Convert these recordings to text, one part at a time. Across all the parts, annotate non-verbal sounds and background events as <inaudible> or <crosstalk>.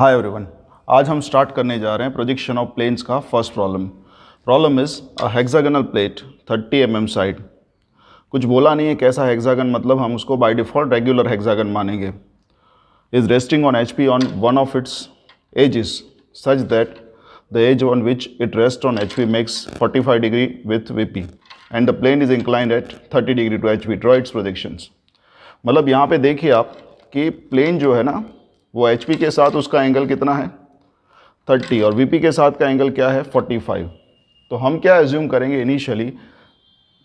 hi everyone आज हम start करने जा रहे हैं प्रोजेक्शन ऑफ प्लेन्स का first problem problem is a hexagonal plate 30 M mm side कुछ बोला नहीं है कैसा हेक्सागन मतलब हम उसको बाय डिफ़ॉल्ट रेगुलर हेक्सागन मानेंगे is resting on H P on one of its edges such that the edge on which it rest on H P makes forty five degree with V P and the plane is inclined at thirty degree to H P draw its projections मतलब यहाँ पे देखिए आप कि plane जो है ना वो एच के साथ उसका एंगल कितना है 30 और वी के साथ का एंगल क्या है 45 तो हम क्या एज्यूम करेंगे इनिशियली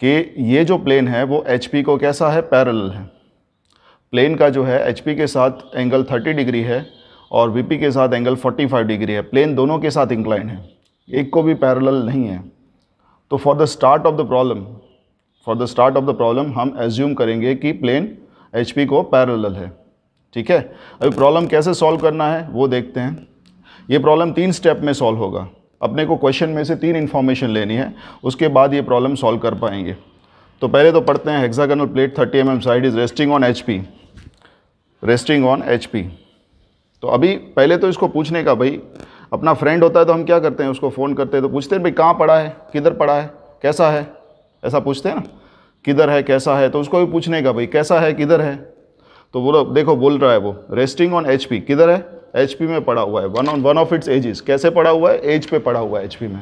कि ये जो प्लेन है वो एच को कैसा है पैरल है प्लेन का जो है एच के साथ एंगल 30 डिग्री है और वी के साथ एंगल 45 डिग्री है प्लेन दोनों के साथ इंक्लाइन है एक को भी पैरल नहीं है तो for the start of the problem for the start of the problem हम एज्यूम करेंगे कि प्लेन एच को पैरल है ठीक है अभी प्रॉब्लम कैसे सॉल्व करना है वो देखते हैं ये प्रॉब्लम तीन स्टेप में सॉल्व होगा अपने को क्वेश्चन में से तीन इन्फॉर्मेशन लेनी है उसके बाद ये प्रॉब्लम सॉल्व कर पाएंगे तो पहले तो पढ़ते हैं hexagonal plate 30 M M side is resting on H P resting on H P तो अभी पहले तो इसको पूछने का भाई अपना फ्रेंड होता है तो हम क्या करते हैं उसको फ़ोन करते हैं तो पूछते हैं भाई कहाँ पड़ा है किधर पड़ा है कैसा है ऐसा पूछते हैं ना किधर है कैसा है तो उसको भी पूछने का भाई कैसा है किधर है तो बोलो देखो बोल रहा है वो रेस्टिंग ऑन एच किधर है एच में पड़ा हुआ है one on one of its edges कैसे पड़ा हुआ है एज पे पड़ा हुआ है एच में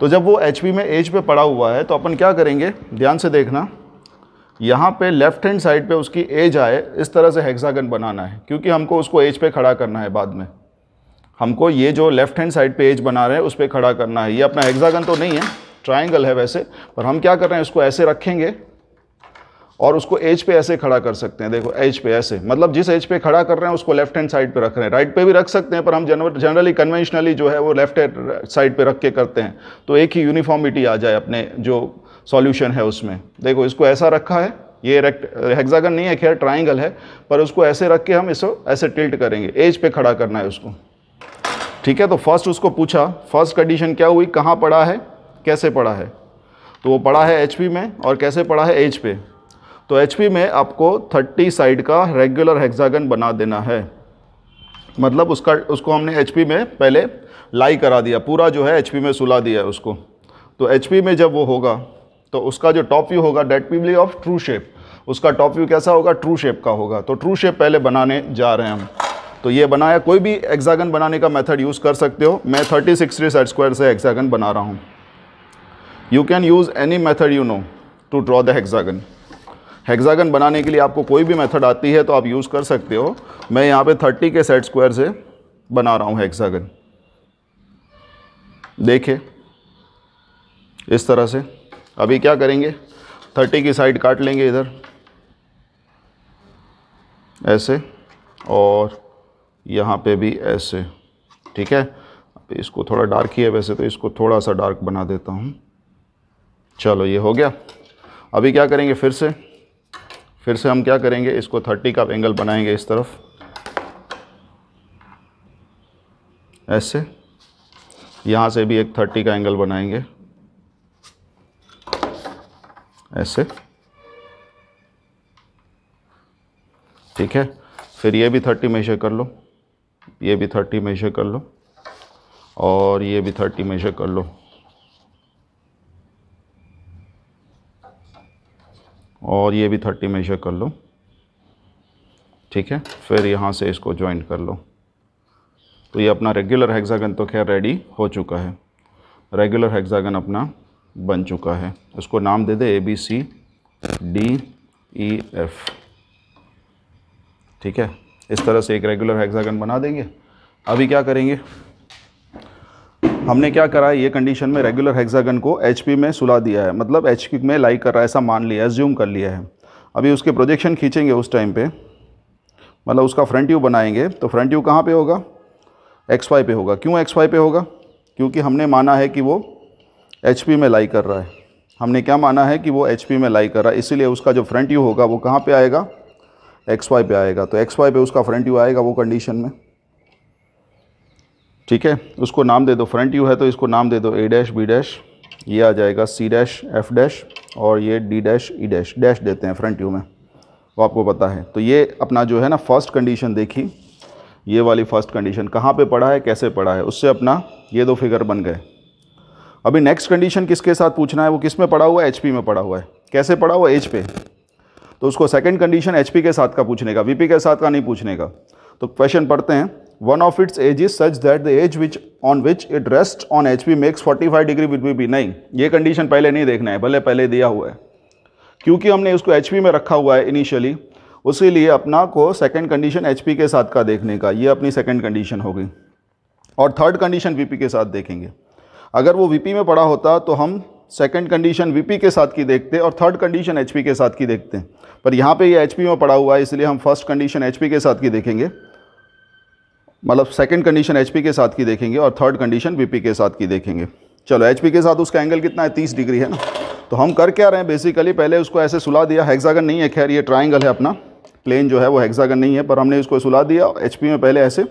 तो जब वो एच में एज पे पड़ा हुआ है तो अपन क्या करेंगे ध्यान से देखना यहाँ पे लेफ्ट हैंड साइड पे उसकी एज आए इस तरह से हेक्सागन बनाना है क्योंकि हमको उसको एज पे खड़ा करना है बाद में हमको ये जो लेफ्ट हैंड साइड पे एज बना रहे हैं उस पर खड़ा करना है ये अपना हेक्सागन तो नहीं है ट्राइंगल है वैसे पर हम क्या कर रहे हैं इसको ऐसे रखेंगे और उसको एज पे ऐसे खड़ा कर सकते हैं देखो एज पे ऐसे मतलब जिस एज पे खड़ा कर रहे हैं उसको लेफ्ट हैंड साइड पे रख रहे हैं राइट पे भी रख सकते हैं पर हम जनरली कन्वेंशनली जो है वो लेफ्ट हैंड साइड पे रख के करते हैं तो एक ही यूनिफॉर्मिटी आ जाए अपने जो सॉल्यूशन है उसमें देखो इसको ऐसा रखा है ये रेक्ट हेक्सागन नहीं है खैर ट्राइंगल है पर उसको ऐसे रख के हम इसको ऐसे टिल्ट करेंगे एज पे खड़ा करना है उसको ठीक है तो फर्स्ट उसको पूछा फर्स्ट कंडीशन क्या हुई कहाँ पड़ा है कैसे पड़ा है तो वो पड़ा है एच में और कैसे पड़ा है एज पे तो एच में आपको 30 साइड का रेगुलर हेक्सागन बना देना है मतलब उसका उसको हमने एच में पहले लाई करा दिया पूरा जो है एच में सुला दिया है उसको तो एच में जब वो होगा तो उसका जो टॉप व्यू होगा that probably of true shape उसका टॉप व्यू कैसा होगा ट्रू शेप का होगा तो ट्रू शेप पहले बनाने जा रहे हैं हम तो ये बनाया कोई भी एग्जागन बनाने का मेथड यूज़ कर सकते हो मैं थर्टी सिक्स सेट स्क्वायर से एग्जागन बना रहा हूँ you can use any method you know to draw the hexagon hexagon बनाने के लिए आपको कोई भी मेथड आती है तो आप यूज़ कर सकते हो मैं यहाँ पे 30 के सेट स्क्वायर से बना रहा हूँ हेक्सागन देखिए इस तरह से अभी क्या करेंगे 30 की साइड काट लेंगे इधर ऐसे और यहाँ पे भी ऐसे ठीक है इसको थोड़ा डार्क ही है वैसे तो इसको थोड़ा सा डार्क बना देता हूँ चलो ये हो गया अभी क्या करेंगे फिर से फिर से हम क्या करेंगे इसको 30 का एंगल बनाएंगे इस तरफ ऐसे यहाँ से भी एक 30 का एंगल बनाएंगे ऐसे ठीक है फिर ये भी 30 मेजर कर लो ये भी 30 मेजर कर लो और ये भी 30 मेजर कर लो और ये भी थर्टी मेजर कर लो ठीक है फिर यहाँ से इसको ज्वाइन कर लो तो ये अपना रेगुलर हेक्सागन तो खैर रेडी हो चुका है रेगुलर हेक्सागन अपना बन चुका है उसको नाम दे दे A B C D E F ठीक है इस तरह से एक रेगुलर हेक्सागन बना देंगे अभी क्या करेंगे हमने क्या करा है ये कंडीशन में रेगुलर हेक्सागन को एच में सुला दिया है मतलब एच में लाइक कर रहा है ऐसा मान लिया है ज्यूम कर लिया है अभी उसके प्रोजेक्शन खींचेंगे उस टाइम पे मतलब उसका फ्रंट यू बनाएंगे तो फ्रंट यू कहाँ पे होगा एक्स वाई पे होगा क्यों एक्स वाई पे होगा क्योंकि हमने माना है कि वो एच में लाई कर रहा है हमने क्या माना है कि वो एच में लाई कर रहा है इसीलिए उसका जो फ्रंट यू होगा वो कहाँ पर आएगा एक्स वाई पे आएगा तो एक्स वाई पे उसका फ्रंट यू आएगा वो कंडीशन में ठीक है उसको नाम दे दो फ्रंट यू है तो इसको नाम दे दो ए डैश बी डैश ये आ जाएगा सी डैश एफ डैश और ये D dash E dash dash देते हैं फ्रंट यू में वो आपको पता है तो ये अपना जो है ना फर्स्ट कंडीशन देखी ये वाली फर्स्ट कंडीशन कहाँ पे पढ़ा है कैसे पढ़ा है उससे अपना ये दो फिगर बन गए अभी नेक्स्ट कंडीशन किसके साथ पूछना है वो किस में पड़ा हुआ है एच में पड़ा हुआ है कैसे पड़ा हुआ एच पे तो उसको सेकेंड कंडीशन एच के साथ का पूछने का वी के साथ का नहीं पूछने का तो क्वेश्चन पढ़ते हैं one of its edge is such that the edge which on which it rests on HP makes 45 degree will be नहीं ये कंडीशन पहले नहीं देखना है भले पहले दिया हुआ है क्योंकि हमने उसको एच में रखा हुआ है इनिशियली उसी लिए अपना को सेकेंड कंडीशन एच के साथ का देखने का ये अपनी सेकेंड कंडीशन हो गई और थर्ड कंडीशन वी के साथ देखेंगे अगर वो वी में पड़ा होता तो हम सेकेंड कंडीशन वी के साथ की देखते और थर्ड कंडीशन एच के साथ की देखते पर यहाँ पे ये एच में पड़ा हुआ है इसलिए हम फर्स्ट कंडीशन एच के साथ की देखेंगे मतलब सेकंड कंडीशन एच के साथ की देखेंगे और थर्ड कंडीशन वी के साथ की देखेंगे चलो एच के साथ उसका एंगल कितना है तीस डिग्री है ना तो हम कर क्या रहे हैं बेसिकली पहले उसको ऐसे सुला दिया हैगजागन नहीं है खैर ये ट्राइंगल है अपना प्लेन जो है वो हैगजागन नहीं है पर हमने इसको सुला दिया एच में पहले ऐसे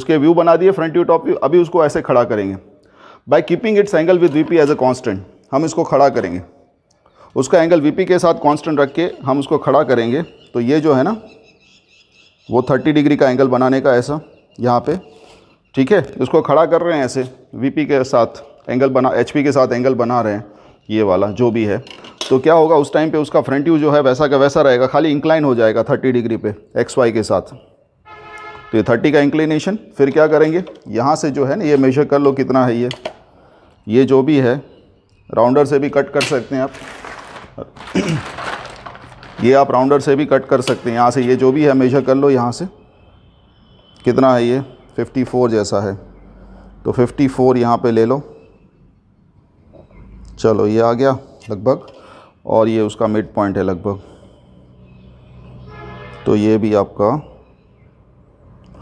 उसके व्यू बना दिए फ्रंट व्यू टॉप व्यू अभी उसको ऐसे खड़ा करेंगे by keeping its angle with V edge a constant हम इसको खड़ा करेंगे उसका एंगल वी के साथ कॉन्स्टेंट रख के हम उसको खड़ा करेंगे तो ये जो है ना वो थर्टी डिग्री का एंगल बनाने का ऐसा यहाँ पे ठीक है इसको खड़ा कर रहे हैं ऐसे वीपी के साथ एंगल बना एचपी के साथ एंगल बना रहे हैं ये वाला जो भी है तो क्या होगा उस टाइम पे उसका फ्रंट व्यू जो है वैसा का वैसा रहेगा खाली इंक्लाइन हो जाएगा थर्टी डिग्री पे एक्स वाई के साथ तो ये थर्टी का इंक्लिनेशन फिर क्या करेंगे यहाँ से जो है ना ये मेजर कर लो कितना है ये ये जो भी है राउंडर से भी कट कर सकते हैं आप <coughs> ये आप राउंडर से भी कट कर सकते हैं यहाँ से ये जो भी है मेजर कर लो यहाँ से कितना है ये 54 जैसा है तो 54 फोर यहाँ पर ले लो चलो ये आ गया लगभग और ये उसका मिड पॉइंट है लगभग तो ये भी आपका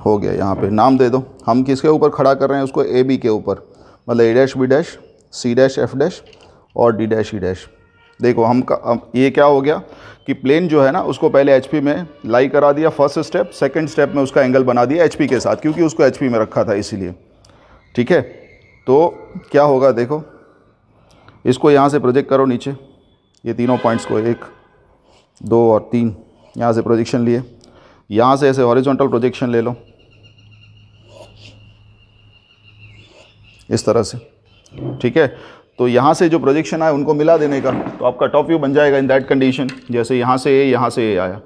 हो गया यहाँ पे नाम दे दो हम किसके ऊपर खड़ा कर रहे हैं उसको ए बी के ऊपर मतलब A dash B dash C dash F dash और डी डैश ई डैश देखो हम ये क्या हो गया कि प्लेन जो है ना उसको पहले एच में लाई करा दिया फर्स्ट स्टेप सेकेंड स्टेप में उसका एंगल बना दिया एच के साथ क्योंकि उसको एच में रखा था इसीलिए ठीक है तो क्या होगा देखो इसको यहाँ से प्रोजेक्ट करो नीचे ये तीनों पॉइंट्स को एक दो और तीन यहाँ से प्रोजेक्शन लिए यहाँ से ऐसे हॉरिजॉन्टल प्रोजेक्शन ले लो इस तरह से ठीक है तो यहाँ से जो प्रोजेक्शन आया उनको मिला देने का तो आपका टॉप व्यू बन जाएगा इन दैट कंडीशन जैसे यहाँ से ए यहाँ से ए आया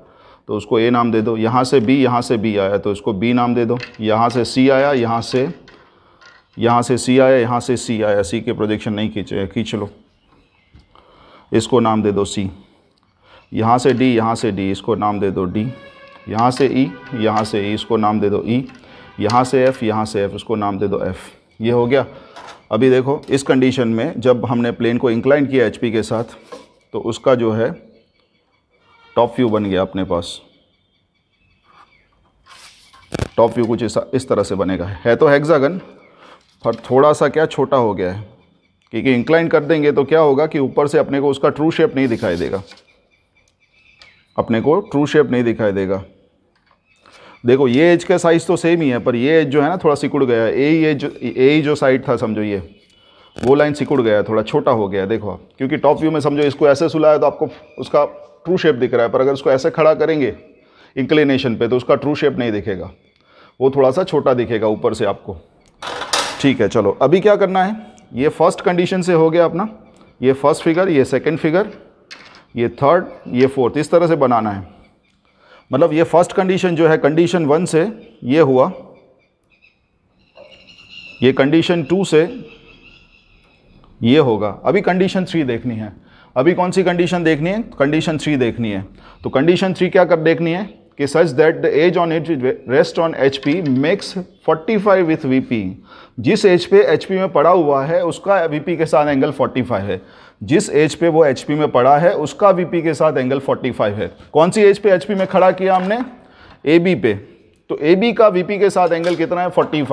तो उसको ए नाम दे दो यहाँ से बी यहाँ से बी आया तो इसको बी नाम दे दो यहाँ से सी आया यहाँ से यहाँ से सी आया यहाँ से सी आया सी के प्रोजेक्शन नहीं खींचे खींच लो इसको नाम दे दो सी यहाँ से डी यहाँ से डी इसको नाम दे दो डी यहाँ से ई यहाँ से ई इसको नाम दे दो ई यहाँ से एफ़ यहाँ से एफ़ इसको नाम दे दो एफ़ ये हो गया अभी देखो इस कंडीशन में जब हमने प्लेन को इंक्लाइन किया एचपी के साथ तो उसका जो है टॉप व्यू बन गया अपने पास टॉप व्यू कुछ इस, इस तरह से बनेगा है तो हेक्सागन पर थोड़ा सा क्या छोटा हो गया है क्योंकि इंक्लाइन कर देंगे तो क्या होगा कि ऊपर से अपने को उसका ट्रू शेप नहीं दिखाई देगा अपने को ट्रू शेप नहीं दिखाई देगा देखो ये एज का साइज़ तो सेम ही है पर ये एज जो है ना थोड़ा सिकुड़ गया ए ही एज ए ही जो साइड था समझो ये वो लाइन सिकुड़ गया थोड़ा छोटा हो गया देखो आप क्योंकि टॉप व्यू में समझो इसको ऐसे सुलाया तो आपको उसका ट्रू शेप दिख रहा है पर अगर उसको ऐसे खड़ा करेंगे इंक्लिनेशन पे तो उसका ट्रू शेप नहीं दिखेगा वो थोड़ा सा छोटा दिखेगा ऊपर से आपको ठीक है चलो अभी क्या करना है ये फर्स्ट कंडीशन से हो गया अपना ये फर्स्ट फिगर ये सेकेंड फिगर ये थर्ड ये फोर्थ इस तरह से बनाना है मतलब ये फर्स्ट कंडीशन जो है कंडीशन वन से ये हुआ ये कंडीशन टू से ये होगा अभी कंडीशन थ्री देखनी है अभी कौन सी कंडीशन देखनी है कंडीशन थ्री देखनी है तो कंडीशन थ्री क्या कर देखनी है कि such that the edge on H rest on H P makes forty five with V P जिस एज पे एच पी में पड़ा हुआ है उसका वी पी के साथ एंगल फोर्टी फाइव है जिस एज पे वो एच में पड़ा है उसका वीपी के साथ एंगल 45 है कौन सी एज पे एच में खड़ा किया हमने ए पे तो ए बी का वीपी के साथ एंगल कितना है 45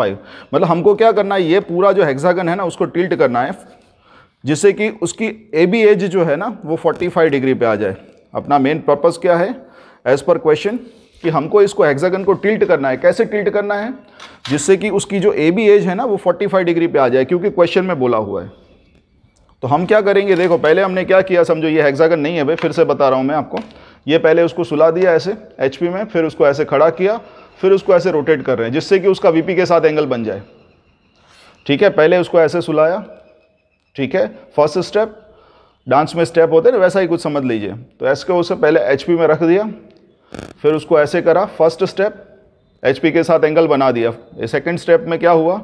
मतलब हमको क्या करना है ये पूरा जो हेक्सागन है ना उसको टिल्ट करना है जिससे कि उसकी ए बी एज जो है ना वो 45 डिग्री पे आ जाए अपना मेन पर्पस क्या है एज पर क्वेश्चन कि हमको इसको हेक्सागन को टिल्ट करना है कैसे टिल्ट करना है जिससे कि उसकी जो ए बी एज है ना वो फोर्टी डिग्री पे आ जाए क्योंकि क्वेश्चन में बोला हुआ है तो हम क्या करेंगे देखो पहले हमने क्या किया समझो ये हेक्सागन नहीं है भाई फिर से बता रहा हूँ मैं आपको ये पहले उसको सुला दिया ऐसे एच में फिर उसको ऐसे खड़ा किया फिर उसको ऐसे रोटेट कर रहे हैं जिससे कि उसका वीपी के साथ एंगल बन जाए ठीक है पहले उसको ऐसे सुलाया ठीक है फर्स्ट स्टेप डांस में स्टेप होते हैं वैसा ही कुछ समझ लीजिए तो एस को उसे पहले एच में रख दिया फिर उसको ऐसे करा फर्स्ट स्टेप एच के साथ एंगल बना दिया सेकेंड स्टेप में क्या हुआ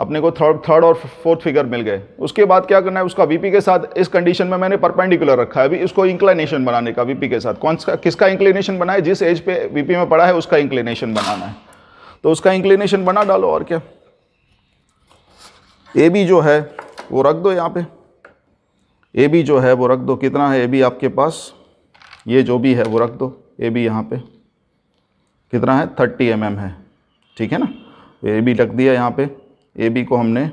अपने को थर्ड थर्ड और फोर्थ फिगर मिल गए उसके बाद क्या करना है उसका वीपी के साथ इस कंडीशन में मैंने परपेंडिकुलर रखा है अभी इसको इंक्लाइनेशन बनाने का वीपी के साथ कौन सा किसका इंक्लिनेशन बना है जिस एज पे वीपी में पड़ा है उसका इंक्लिनेशन बनाना है तो उसका इंक्लिनेशन बना डालो और क्या ए बी जो है वो रख दो यहाँ पे ए बी जो है वो रख दो कितना है ए बी आपके पास ये जो भी है वो रख दो ए बी यहाँ पे कितना है थर्टी एम mm है ठीक है ना ए तो बी रख दिया यहाँ पे ए बी को हमने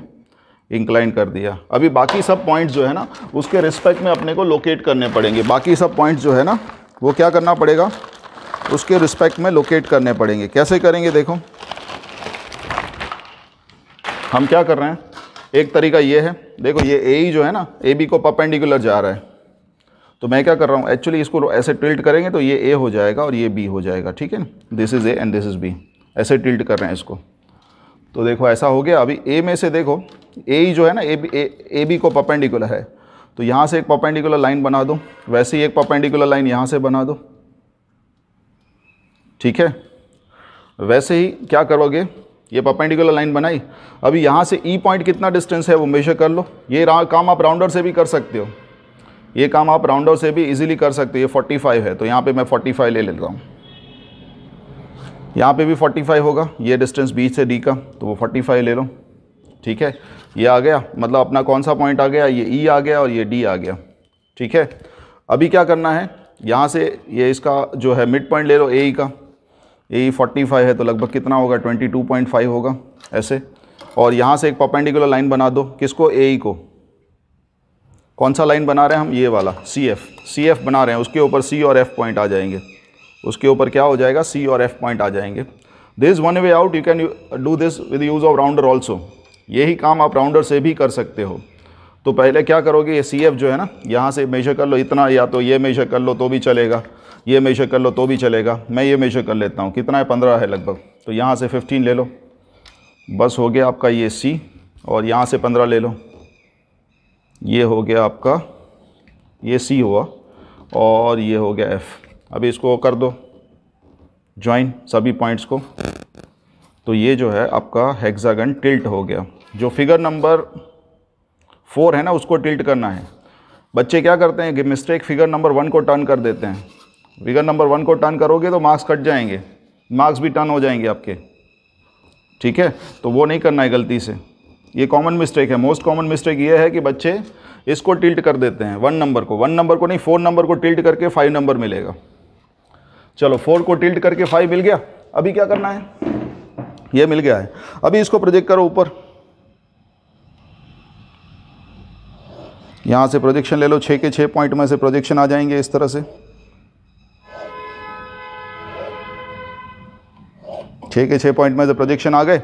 इंक्लाइन कर दिया अभी बाकी सब पॉइंट्स जो है ना उसके रिस्पेक्ट में अपने को लोकेट करने पड़ेंगे बाकी सब पॉइंट्स जो है ना वो क्या करना पड़ेगा उसके रिस्पेक्ट में लोकेट करने पड़ेंगे कैसे करेंगे देखो हम क्या कर रहे हैं एक तरीका ये है देखो ये ए ही जो है ना ए बी को पपेंडिकुलर जा रहा है तो मैं क्या कर रहा हूँ एक्चुअली इसको ऐसे टिल्ट करेंगे तो ये ए हो जाएगा और ये बी हो जाएगा ठीक है ना this is A and this is B ऐसे टिल्ट कर रहे हैं इसको तो देखो ऐसा हो गया अभी ए में से देखो ए ही जो है ना ए बी ए बी को पपेंडिकुलर है तो यहाँ से एक पपेंडिकुलर लाइन बना दो वैसे ही एक पपेंडिकुलर लाइन यहाँ से बना दो ठीक है वैसे ही क्या करोगे ये पपेंडिकुलर लाइन बनाई अभी यहाँ से ई e पॉइंट कितना डिस्टेंस है वो मेजर कर लो ये काम आप राउंडर से भी कर सकते हो ये काम आप राउंडर से भी इजीली कर सकते हो ये 45 है तो यहाँ पे मैं 45 ले लेता हूँ यहाँ पे भी 45 होगा ये डिस्टेंस बी से डी का तो वो 45 ले लो ठीक है ये आ गया मतलब अपना कौन सा पॉइंट आ गया ये ई e आ गया और ये डी आ गया ठीक है अभी क्या करना है यहाँ से ये इसका जो है मिड पॉइंट ले लो ए e का ए फोर्टी फाइव है तो लगभग कितना होगा ट्वेंटी टू पॉइंट फाइव होगा ऐसे और यहाँ से एक पॉपेंडिकुलर लाइन बना दो किसको ए e को कौन सा लाइन बना रहे हैं हम ये वाला सी एफ सी एफ बना रहे हैं उसके ऊपर सी और एफ पॉइंट आ जाएंगे उसके ऊपर क्या हो जाएगा सी और एफ पॉइंट आ जाएंगे this one way out you can do this with use of rounder also यही काम आप राउंडर से भी कर सकते हो तो पहले क्या करोगे ये सी एफ जो है ना यहाँ से मेजर कर लो इतना या तो ये मेजर कर लो तो भी चलेगा ये मेजर कर लो तो भी चलेगा मैं ये मेजर कर लेता हूँ कितना है पंद्रह है लगभग तो यहाँ से फिफ्टीन ले लो बस हो गया आपका ये सी और यहाँ से पंद्रह ले लो ये हो गया आपका ये सी हुआ और ये हो गया एफ़ अभी इसको कर दो ज्वाइन सभी पॉइंट्स को तो ये जो है आपका हेक्सागन टिल्ट हो गया जो फिगर नंबर फोर है ना उसको टिल्ट करना है बच्चे क्या करते हैं कि मिस्टेक फिगर नंबर वन को टर्न कर देते हैं फिगर नंबर वन को टर्न करोगे तो मार्क्स कट जाएंगे मार्क्स भी टर्न हो जाएंगे आपके ठीक है तो वो नहीं करना है गलती से ये कॉमन मिस्टेक है मोस्ट कॉमन मिस्टेक ये है कि बच्चे इसको टिल्ट कर देते हैं वन नंबर को वन नंबर को नहीं फोर नंबर को टिल्ट करके फाइव नंबर मिलेगा चलो फोर को टिल्ट करके फाइव मिल गया अभी क्या करना है ये मिल गया है अभी इसको प्रोजेक्ट करो ऊपर यहाँ से प्रोजेक्शन ले लो छः के छः पॉइंट में से प्रोजेक्शन आ जाएंगे इस तरह से छ के छ पॉइंट में से प्रोजेक्शन आ गए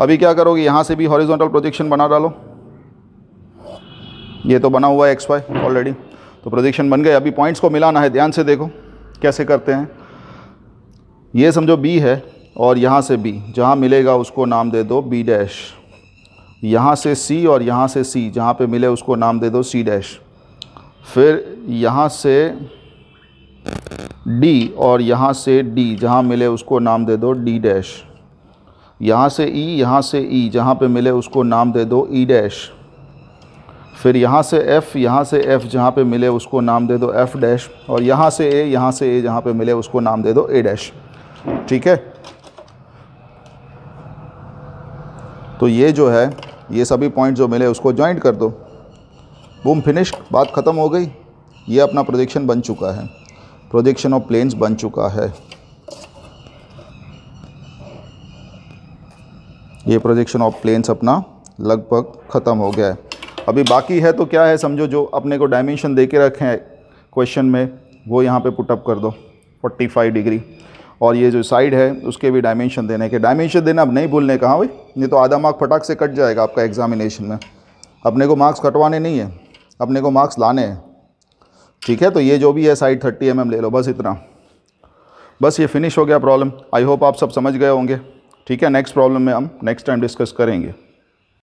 अभी क्या करोगे यहाँ से भी हॉरिजॉन्टल प्रोजेक्शन बना डालो ये तो बना हुआ है एक्स वाई ऑलरेडी तो प्रोजेक्शन बन गए अभी पॉइंट्स को मिलाना है ध्यान से देखो कैसे करते हैं ये समझो बी है और यहाँ से बी जहाँ मिलेगा उसको नाम दे दो बी डैश यहाँ से सी और यहाँ से सी जहाँ पे मिले उसको नाम दे दो सी डैश फिर यहाँ से डी और यहाँ से डी जहाँ मिले उसको नाम दे दो डी डैश यहाँ से ई यहाँ से ई जहाँ पे मिले उसको नाम दे दो ई डैश फिर यहाँ से एफ़ यहाँ से एफ़ जहाँ पे मिले उसको नाम दे दो एफ़ डैश और यहाँ से ए यहाँ से ए जहाँ पे मिले उसको नाम दे दो ए डैश ठीक है तो ये जो है ये सभी पॉइंट जो मिले उसको ज्वाइंट कर दो बूम फिनिश बात ख़त्म हो गई ये अपना प्रोजेक्शन बन चुका है प्रोजेक्शन ऑफ प्लेन्स बन चुका है ये प्रोजेक्शन ऑफ प्लेन्स अपना लगभग ख़त्म हो गया है अभी बाकी है तो क्या है समझो जो अपने को डायमेंशन दे के रखे हैं क्वेश्चन में वो यहाँ पे पुटअप कर दो 45 डिग्री और ये जो साइड है उसके भी डायमेंशन देने के डायमेंशन देना अब नहीं भूलने कहाँ भाई नहीं तो आधा मार्क्स फटाक से कट जाएगा आपका एग्जामिनेशन में अपने को मार्क्स कटवाने नहीं है अपने को मार्क्स लाने हैं ठीक है तो ये जो भी है साइड थर्टी एम ले लो बस इतना बस ये फिनिश हो गया प्रॉब्लम आई होप आप सब समझ गए होंगे ठीक है नेक्स्ट प्रॉब्लम में हम नेक्स्ट टाइम डिस्कस करेंगे